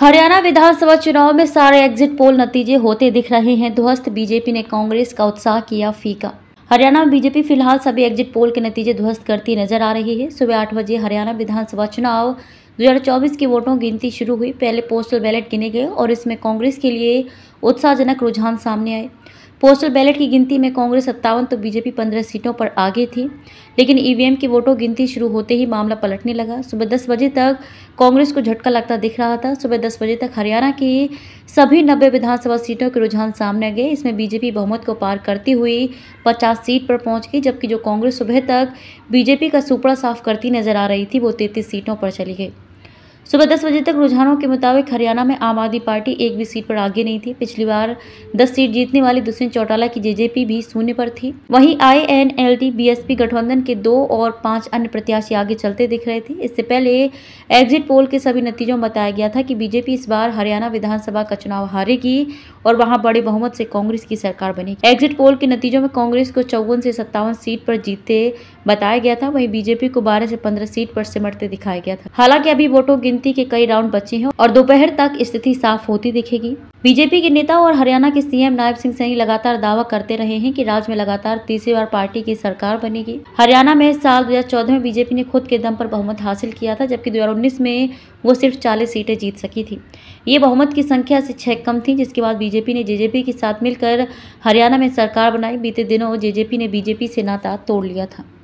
हरियाणा विधानसभा चुनाव में सारे एग्जिट पोल नतीजे होते दिख रहे हैं ध्वस्त बीजेपी ने कांग्रेस का उत्साह किया फीका हरियाणा में बीजेपी फिलहाल सभी एग्जिट पोल के नतीजे ध्वस्त करती नजर आ रही है सुबह आठ बजे हरियाणा विधानसभा चुनाव 2024 की वोटों गिनती शुरू हुई पहले पोस्टल बैलेट गिने गए और इसमें कांग्रेस के लिए उत्साहजनक रुझान सामने आए पोस्टल बैलेट की गिनती में कांग्रेस सत्तावन तो बीजेपी पंद्रह सीटों पर आगे थी लेकिन ईवीएम की वोटों गिनती शुरू होते ही मामला पलटने लगा सुबह दस बजे तक कांग्रेस को झटका लगता दिख रहा था सुबह दस बजे तक हरियाणा की सभी नब्बे विधानसभा सीटों के रुझान सामने गए इसमें बीजेपी बहुमत को पार करती हुई पचास सीट पर पहुँच गई जबकि जो कांग्रेस सुबह तक बीजेपी का सुपड़ा साफ करती नजर आ रही थी वो तैंतीस सीटों पर चली गई सुबह दस बजे तक रुझानों के मुताबिक हरियाणा में आम आदमी पार्टी एक भी सीट पर आगे नहीं थी पिछली बार दस सीट जीतने वाली दुष्यंत चौटाला की जेजेपी भी शून्य पर थी वहीं I N L B S P गठबंधन के दो और पांच अन्य प्रत्याशी आगे चलते दिख रहे थे इससे पहले एग्जिट पोल के सभी नतीजों में बताया गया था कि बीजेपी इस बार हरियाणा विधानसभा का चुनाव हारेगी और वहाँ बड़े बहुमत से कांग्रेस की सरकार बनेगी एग्जिट पोल के नतीजों में कांग्रेस को चौवन से सत्तावन सीट पर जीतते बताया गया था वहीं बीजेपी को बारह से पंद्रह सीट पर सिमटते दिखाया गया था हालांकि अभी वोटों गिनती के कई राउंड बचे हैं और दोपहर तक स्थिति साफ होती दिखेगी बीजेपी के नेता और हरियाणा के सीएम नायब सिंह सैनी लगातार दावा करते रहे हैं कि राज्य में लगातार तीसरी बार पार्टी की सरकार बनेगी हरियाणा में साल 2014 में बीजेपी ने खुद के दम पर बहुमत हासिल किया था जबकि 2019 में वो सिर्फ 40 सीटें जीत सकी थी ये बहुमत की संख्या से छः कम थी जिसके बाद बीजेपी ने जेजेपी के साथ मिलकर हरियाणा में सरकार बनाई बीते दिनों जेजेपी ने बीजेपी से नाता तोड़ लिया था